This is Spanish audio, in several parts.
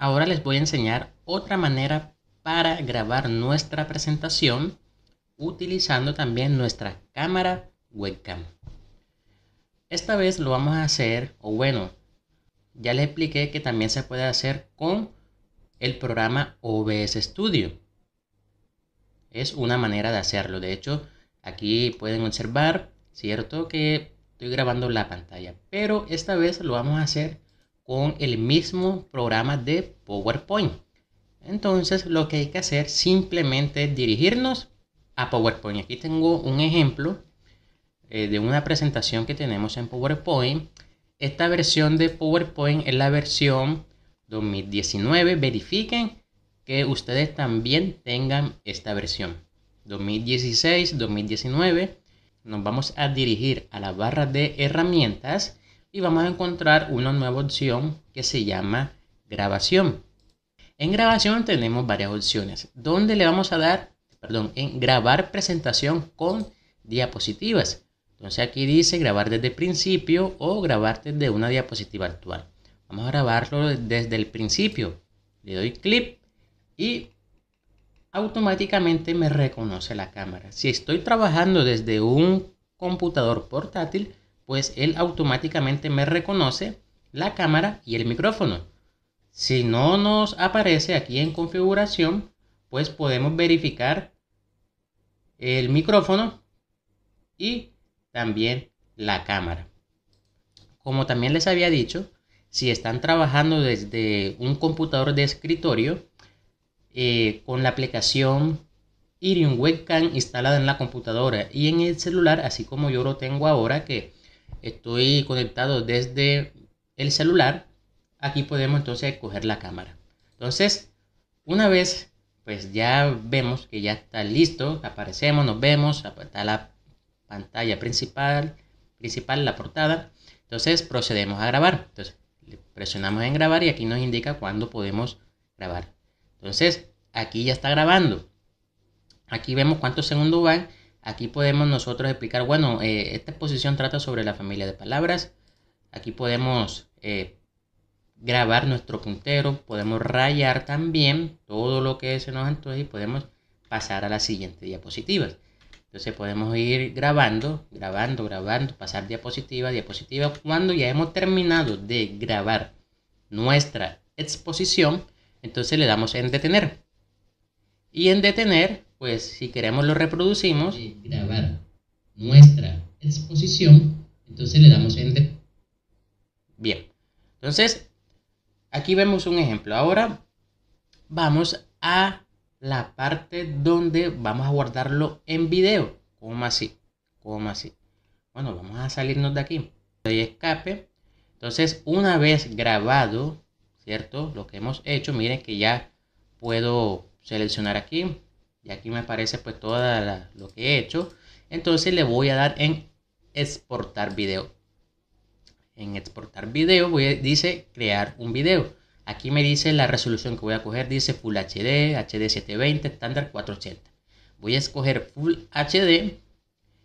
Ahora les voy a enseñar otra manera para grabar nuestra presentación utilizando también nuestra cámara webcam. Esta vez lo vamos a hacer, o bueno, ya les expliqué que también se puede hacer con el programa OBS Studio. Es una manera de hacerlo. De hecho, aquí pueden observar, ¿cierto? Que estoy grabando la pantalla. Pero esta vez lo vamos a hacer con el mismo programa de PowerPoint. Entonces lo que hay que hacer simplemente es dirigirnos a PowerPoint. Aquí tengo un ejemplo eh, de una presentación que tenemos en PowerPoint. Esta versión de PowerPoint es la versión 2019. Verifiquen que ustedes también tengan esta versión. 2016, 2019. Nos vamos a dirigir a la barra de herramientas y vamos a encontrar una nueva opción que se llama grabación. En grabación tenemos varias opciones. Donde le vamos a dar? Perdón, en grabar presentación con diapositivas. Entonces aquí dice grabar desde principio o grabar desde una diapositiva actual. Vamos a grabarlo desde el principio. Le doy clic y automáticamente me reconoce la cámara. Si estoy trabajando desde un computador portátil, pues él automáticamente me reconoce la cámara y el micrófono. Si no nos aparece aquí en configuración, pues podemos verificar el micrófono y también la cámara. Como también les había dicho, si están trabajando desde un computador de escritorio eh, con la aplicación Irium Webcam instalada en la computadora y en el celular, así como yo lo tengo ahora que estoy conectado desde el celular, aquí podemos entonces coger la cámara. Entonces, una vez pues ya vemos que ya está listo, aparecemos, nos vemos, está la pantalla principal, principal, la portada. Entonces procedemos a grabar. Entonces presionamos en grabar y aquí nos indica cuándo podemos grabar. Entonces aquí ya está grabando. Aquí vemos cuántos segundos van Aquí podemos nosotros explicar, bueno, eh, esta exposición trata sobre la familia de palabras. Aquí podemos eh, grabar nuestro puntero, podemos rayar también todo lo que se nos antoje y podemos pasar a la siguiente diapositiva. Entonces podemos ir grabando, grabando, grabando, pasar diapositiva, diapositiva. Cuando ya hemos terminado de grabar nuestra exposición, entonces le damos en detener. Y en detener pues si queremos lo reproducimos. y grabar nuestra exposición, entonces le damos enter. Bien, entonces aquí vemos un ejemplo. Ahora vamos a la parte donde vamos a guardarlo en video. como así? como así? Bueno, vamos a salirnos de aquí. Doy escape. Entonces, una vez grabado, ¿cierto? Lo que hemos hecho, miren que ya puedo seleccionar aquí, y aquí me aparece pues todo lo que he hecho. Entonces le voy a dar en exportar video. En exportar video dice crear un video. Aquí me dice la resolución que voy a coger. Dice Full HD, HD 720, estándar 480. Voy a escoger Full HD.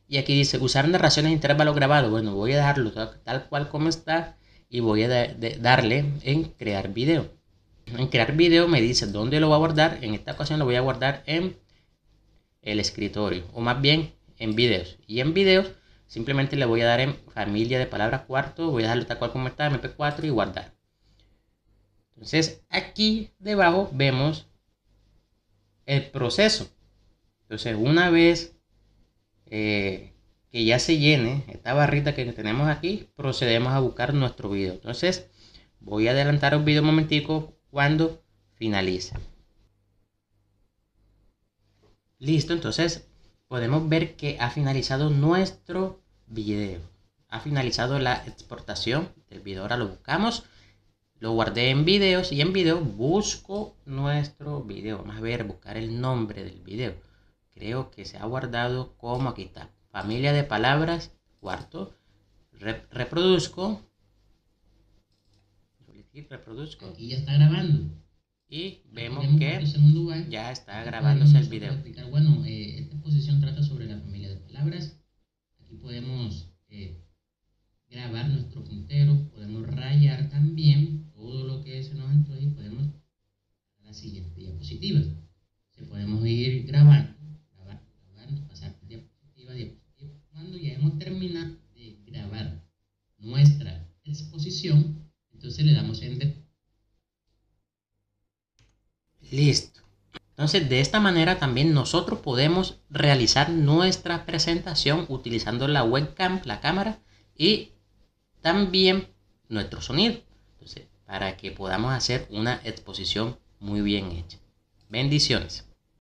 Y aquí dice usar narraciones de intervalo grabado. Bueno, voy a dejarlo tal, cual como está. Y voy a darle en crear video. En crear video me dice dónde lo voy a guardar. En esta ocasión lo voy a guardar en el escritorio, o más bien en videos. Y en videos simplemente le voy a dar en familia de palabras cuarto, voy a darle tal cual como está, mp4 y guardar. Entonces aquí debajo vemos el proceso. Entonces una vez eh, que ya se llene esta barrita que tenemos aquí, procedemos a buscar nuestro video. Entonces voy a adelantar un video un momentico cuando finalice. Listo, entonces podemos ver que ha finalizado nuestro video. Ha finalizado la exportación del video. Ahora lo buscamos. Lo guardé en videos y en video busco nuestro video. Vamos a ver, buscar el nombre del video. Creo que se ha guardado como aquí está. Familia de palabras, cuarto. reproduzco. Reproduzco. Aquí ya está grabando. Y vemos que ya está grabándose el video. Bueno, eh, esta exposición trata sobre la familia de palabras. Aquí podemos eh, grabar nuestro puntero, podemos rayar también todo lo que se nos antoje y podemos a la siguiente diapositiva. Se podemos ir grabando, diapositiva, cuando ya hemos terminado de grabar nuestra exposición, entonces le damos en Listo. Entonces, de esta manera también nosotros podemos realizar nuestra presentación utilizando la webcam, la cámara y también nuestro sonido. Entonces, para que podamos hacer una exposición muy bien hecha. Bendiciones.